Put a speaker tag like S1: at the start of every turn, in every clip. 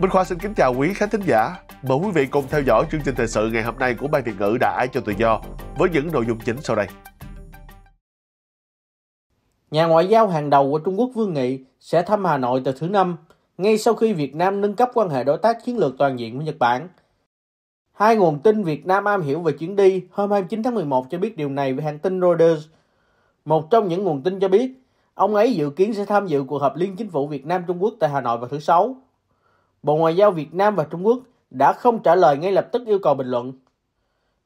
S1: Minh Khoa xin kính chào quý khán thính giả. Mời quý vị cùng theo dõi chương trình thời sự ngày hôm nay của Ban Việt ngữ đã Ai cho tự do với những nội dung chính sau đây.
S2: Nhà ngoại giao hàng đầu của Trung Quốc Vương Nghị sẽ thăm Hà Nội từ thứ Năm, ngay sau khi Việt Nam nâng cấp quan hệ đối tác chiến lược toàn diện với Nhật Bản. Hai nguồn tin Việt Nam am hiểu về chuyến đi hôm 29 tháng 11 cho biết điều này với hãng tin Reuters. Một trong những nguồn tin cho biết, ông ấy dự kiến sẽ tham dự cuộc họp liên chính phủ Việt Nam Trung Quốc tại Hà Nội vào thứ Sáu. Bộ Ngoại giao Việt Nam và Trung Quốc đã không trả lời ngay lập tức yêu cầu bình luận.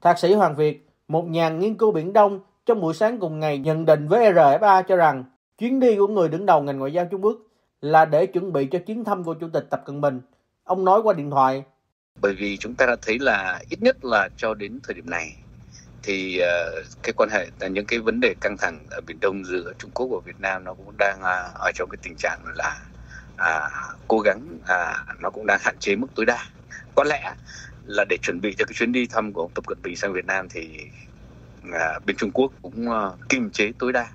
S2: Thạc sĩ Hoàng Việt, một nhà nghiên cứu Biển Đông, trong buổi sáng cùng ngày nhận định với RFA cho rằng chuyến đi của người đứng đầu ngành ngoại giao Trung Quốc là để chuẩn bị cho chuyến thăm của Chủ tịch Tập Cận Bình. Ông nói qua điện thoại.
S3: Bởi vì chúng ta đã thấy là ít nhất là cho đến thời điểm này thì ờ, cái quan hệ là những cái vấn đề căng thẳng ở Biển Đông giữa Trung Quốc và Việt Nam nó cũng đang ờ, ở trong cái tình trạng là à, cố gắng à, nó cũng đang hạn chế mức tối đa có lẽ là để chuẩn bị cho cái chuyến đi thăm của ông Tập Cận Bình sang Việt Nam thì à, bên Trung Quốc cũng à, kiềm chế tối đa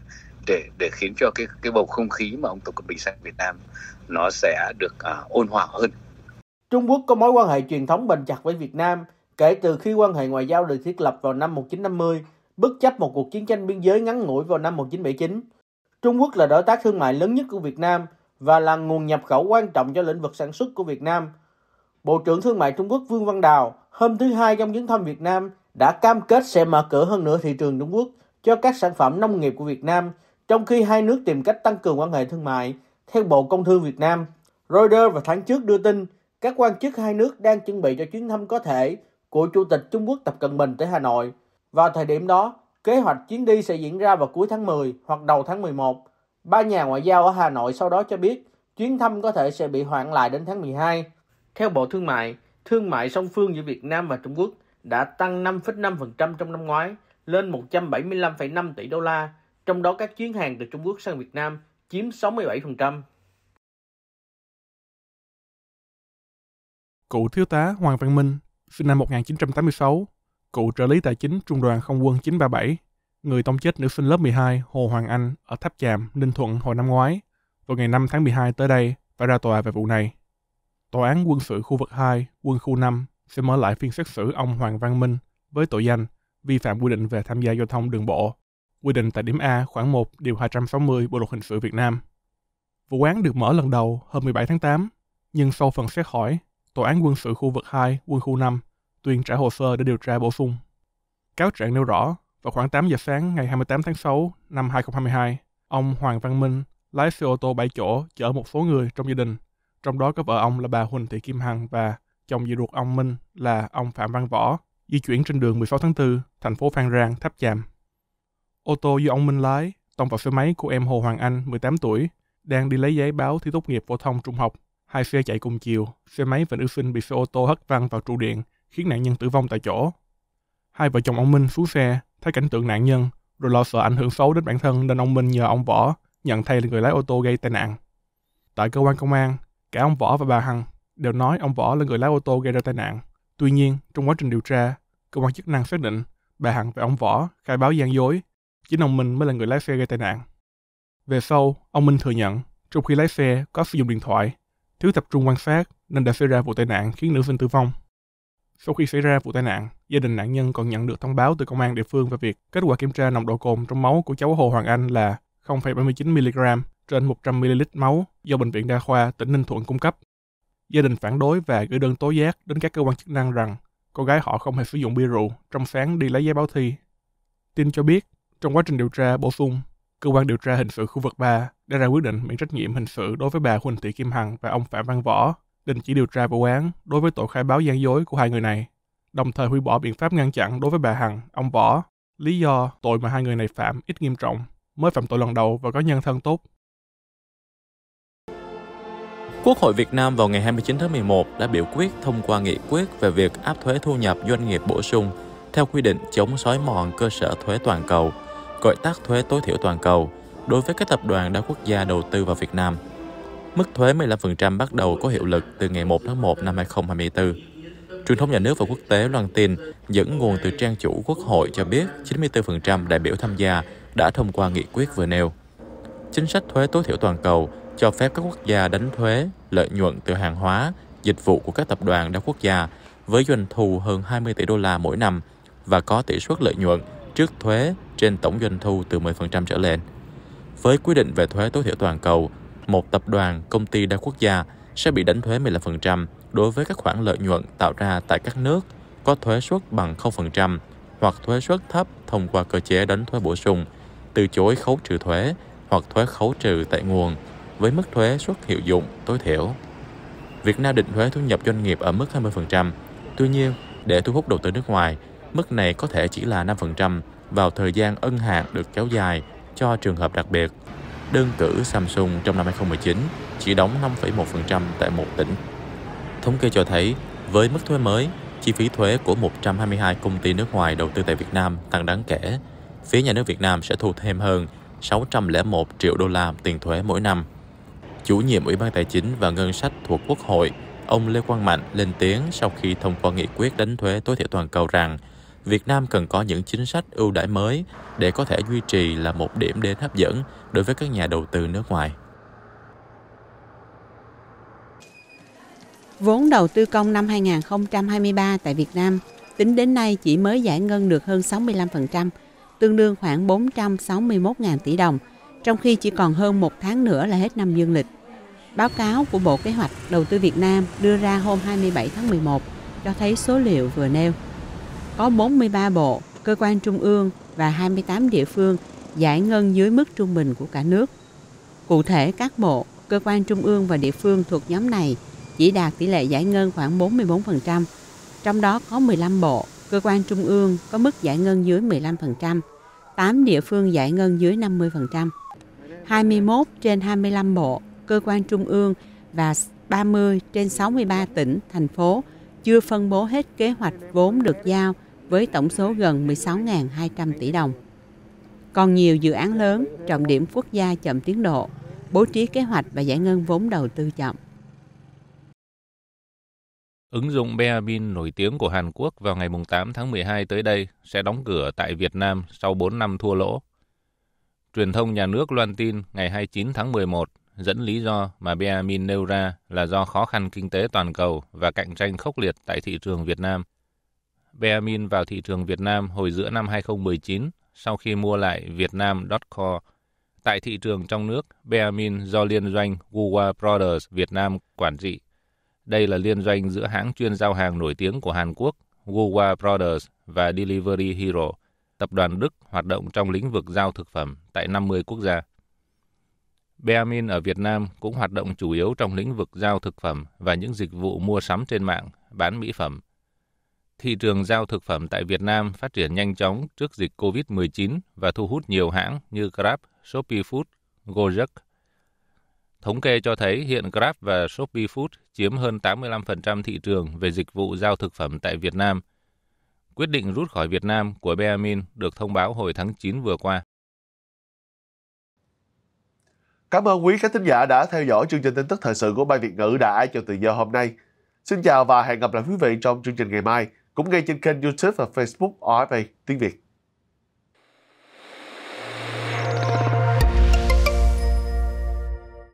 S3: để để khiến cho cái cái bầu không khí mà ông Tập Cận Bình sang Việt Nam nó sẽ được à, ôn hòa hơn.
S2: Trung Quốc có mối quan hệ truyền thống bền chặt với Việt Nam kể từ khi quan hệ ngoại giao được thiết lập vào năm 1950, bất chấp một cuộc chiến tranh biên giới ngắn ngủi vào năm 1979. Trung Quốc là đối tác thương mại lớn nhất của Việt Nam và là nguồn nhập khẩu quan trọng cho lĩnh vực sản xuất của Việt Nam. Bộ trưởng Thương mại Trung Quốc Vương Văn Đào hôm thứ Hai trong chuyến thăm Việt Nam đã cam kết sẽ mở cửa hơn nữa thị trường Trung Quốc cho các sản phẩm nông nghiệp của Việt Nam, trong khi hai nước tìm cách tăng cường quan hệ thương mại, theo Bộ Công Thương Việt Nam. Reuters vào tháng trước đưa tin, các quan chức hai nước đang chuẩn bị cho chuyến thăm có thể của Chủ tịch Trung Quốc Tập Cận Bình tới Hà Nội. Vào thời điểm đó, kế hoạch chuyến đi sẽ diễn ra vào cuối tháng 10 hoặc đầu tháng 11. Ba nhà ngoại giao ở Hà Nội sau đó cho biết chuyến thăm có thể sẽ bị hoãn lại đến tháng 12. Theo Bộ Thương mại, thương mại song phương giữa Việt Nam và Trung Quốc đã tăng 5,5% trong năm ngoái lên 175,5 tỷ đô la, trong đó các chuyến hàng từ Trung Quốc sang Việt Nam chiếm 67%.
S1: Cựu thiếu tá Hoàng Văn Minh, sinh năm 1986, cựu trợ lý tài chính Trung đoàn Không quân 937, người tông chết nữ sinh lớp 12 Hồ Hoàng Anh ở Tháp Chàm, Ninh Thuận hồi năm ngoái, vào ngày 5 tháng 12 tới đây phải ra tòa về vụ này. Tòa án quân sự khu vực 2, quân khu 5 sẽ mở lại phiên xét xử ông Hoàng Văn Minh với tội danh vi phạm quy định về tham gia giao thông đường bộ, quy định tại điểm A khoảng 1 điều 260 Bộ luật hình sự Việt Nam. Vụ án được mở lần đầu hôm 17 tháng 8, nhưng sau phần xét hỏi, tòa án quân sự khu vực 2, quân khu 5 tuyên trả hồ sơ để điều tra bổ sung. Cáo trạng nêu rõ vào khoảng 8 giờ sáng ngày 28 tháng 6 năm 2022, ông Hoàng Văn Minh lái xe ô tô 7 chỗ chở một số người trong gia đình, trong đó có vợ ông là bà Huỳnh Thị Kim Hằng và chồng dì ruột ông Minh là ông Phạm Văn Võ, di chuyển trên đường 16 tháng 4, thành phố Phan Rang, Tháp Chàm. Ô tô do ông Minh lái tông vào xe máy của em Hồ Hoàng Anh, 18 tuổi, đang đi lấy giấy báo thi tốt nghiệp phổ thông trung học. Hai xe chạy cùng chiều, xe máy và nữ sinh bị xe ô tô hất văng vào trụ điện, khiến nạn nhân tử vong tại chỗ. Hai vợ chồng ông Minh xuống xe, thấy cảnh tượng nạn nhân, rồi lo sợ ảnh hưởng xấu đến bản thân nên ông Minh nhờ ông Võ nhận thay là người lái ô tô gây tai nạn. Tại cơ quan công an, cả ông Võ và bà Hằng đều nói ông Võ là người lái ô tô gây ra tai nạn. Tuy nhiên, trong quá trình điều tra, cơ quan chức năng xác định bà Hằng và ông Võ khai báo gian dối, chính ông Minh mới là người lái xe gây tai nạn. Về sau, ông Minh thừa nhận, trong khi lái xe có sử dụng điện thoại, thiếu tập trung quan sát nên đã xảy ra vụ tai nạn khiến nữ sinh tử vong. Sau khi xảy ra vụ tai nạn, gia đình nạn nhân còn nhận được thông báo từ công an địa phương về việc kết quả kiểm tra nồng độ cồn trong máu của cháu Hồ Hoàng Anh là 0,79 mg trên 100 ml máu do bệnh viện đa khoa tỉnh Ninh Thuận cung cấp. Gia đình phản đối và gửi đơn tố giác đến các cơ quan chức năng rằng cô gái họ không hề sử dụng bia rượu trong sáng đi lấy giấy báo thi. Tin cho biết, trong quá trình điều tra bổ sung, cơ quan điều tra hình sự khu vực 3 đã ra quyết định miễn trách nhiệm hình sự đối với bà Huỳnh Thị Kim Hằng và ông Phạm Văn Võ đình chỉ điều tra vụ án đối với tội khai báo gian dối của hai người này, đồng thời hủy bỏ biện pháp ngăn chặn đối với bà Hằng, ông Võ, lý do tội mà hai người này phạm ít nghiêm trọng, mới phạm tội lần đầu và có nhân thân tốt.
S4: Quốc hội Việt Nam vào ngày 29 tháng 11 đã biểu quyết thông qua nghị quyết về việc áp thuế thu nhập doanh nghiệp bổ sung theo quy định chống xói mòn cơ sở thuế toàn cầu, gọi tắt thuế tối thiểu toàn cầu đối với các tập đoàn đa quốc gia đầu tư vào Việt Nam – Mức thuế 15% bắt đầu có hiệu lực từ ngày 1 tháng 1 năm 2024. Truyền thông nhà nước và quốc tế loan tin dẫn nguồn từ trang chủ Quốc hội cho biết 94% đại biểu tham gia đã thông qua nghị quyết vừa nêu. Chính sách thuế tối thiểu toàn cầu cho phép các quốc gia đánh thuế lợi nhuận từ hàng hóa, dịch vụ của các tập đoàn đa quốc gia với doanh thu hơn 20 tỷ đô la mỗi năm và có tỷ suất lợi nhuận trước thuế trên tổng doanh thu từ 10% trở lên. Với quy định về thuế tối thiểu toàn cầu, một tập đoàn, công ty đa quốc gia sẽ bị đánh thuế 15% đối với các khoản lợi nhuận tạo ra tại các nước có thuế suất bằng 0% hoặc thuế suất thấp thông qua cơ chế đánh thuế bổ sung, từ chối khấu trừ thuế hoặc thuế khấu trừ tại nguồn với mức thuế suất hiệu dụng tối thiểu. Việt Nam định thuế thu nhập doanh nghiệp ở mức 20%. Tuy nhiên, để thu hút đầu tư nước ngoài, mức này có thể chỉ là 5% vào thời gian ân hạn được kéo dài cho trường hợp đặc biệt – đơn cử Samsung trong năm 2019 chỉ đóng 5,1% tại một tỉnh. Thống kê cho thấy, với mức thuế mới, chi phí thuế của 122 công ty nước ngoài đầu tư tại Việt Nam tăng đáng kể. Phía nhà nước Việt Nam sẽ thu thêm hơn 601 triệu đô la tiền thuế mỗi năm. Chủ nhiệm Ủy ban Tài chính và Ngân sách thuộc Quốc hội, ông Lê Quang Mạnh lên tiếng sau khi thông qua nghị quyết đánh thuế tối thiểu toàn cầu rằng – Việt Nam cần có những chính sách ưu đãi mới để có thể duy trì là một điểm đến hấp dẫn đối với các nhà đầu tư nước ngoài.
S5: Vốn đầu tư công năm 2023 tại Việt Nam tính đến nay chỉ mới giải ngân được hơn 65%, tương đương khoảng 461.000 tỷ đồng, trong khi chỉ còn hơn một tháng nữa là hết năm dương lịch. Báo cáo của Bộ Kế hoạch Đầu tư Việt Nam đưa ra hôm 27 tháng 11 cho thấy số liệu vừa nêu có 43 bộ, cơ quan trung ương và 28 địa phương giải ngân dưới mức trung bình của cả nước. Cụ thể, các bộ, cơ quan trung ương và địa phương thuộc nhóm này chỉ đạt tỷ lệ giải ngân khoảng 44%, trong đó có 15 bộ, cơ quan trung ương có mức giải ngân dưới 15%, 8 địa phương giải ngân dưới 50%. 21 trên 25 bộ, cơ quan trung ương và 30 trên 63 tỉnh, thành phố chưa phân bố hết kế hoạch vốn được giao – với tổng số gần 16.200 tỷ đồng. Còn nhiều dự án lớn, trọng điểm quốc gia chậm tiến độ, bố trí kế hoạch và giải ngân vốn đầu tư chậm.
S3: Ứng dụng Beabin nổi tiếng của Hàn Quốc vào ngày 8 tháng 12 tới đây sẽ đóng cửa tại Việt Nam sau 4 năm thua lỗ. Truyền thông nhà nước loan tin ngày 29 tháng 11 dẫn lý do mà Beamin nêu ra là do khó khăn kinh tế toàn cầu và cạnh tranh khốc liệt tại thị trường Việt Nam – Beamin vào thị trường Việt Nam hồi giữa năm 2019 sau khi mua lại Vietnam.co. Tại thị trường trong nước, Beamin do liên doanh Guwa Brothers Việt Nam quản trị. Đây là liên doanh giữa hãng chuyên giao hàng nổi tiếng của Hàn Quốc, Guwa Brothers và Delivery Hero, tập đoàn Đức hoạt động trong lĩnh vực giao thực phẩm tại 50 quốc gia. Beamin ở Việt Nam cũng hoạt động chủ yếu trong lĩnh vực giao thực phẩm và những dịch vụ mua sắm trên mạng, bán mỹ phẩm thị trường giao thực phẩm tại Việt Nam phát triển nhanh chóng trước dịch COVID-19 và thu hút nhiều hãng như Grab, Shopee Food, Gojek. Thống kê cho thấy hiện Grab và Shopee Food chiếm hơn 85% thị trường về dịch vụ giao thực phẩm tại Việt Nam. Quyết định rút khỏi Việt Nam của Beamin được thông báo hồi tháng 9 vừa qua.
S1: Cảm ơn quý khán thính giả đã theo dõi chương trình tin tức thời sự của Ban Việt ngữ đã cho tự do hôm nay. Xin chào và hẹn gặp lại quý vị trong chương trình ngày mai cũng ngay trên kênh YouTube và Facebook RFA tiếng Việt.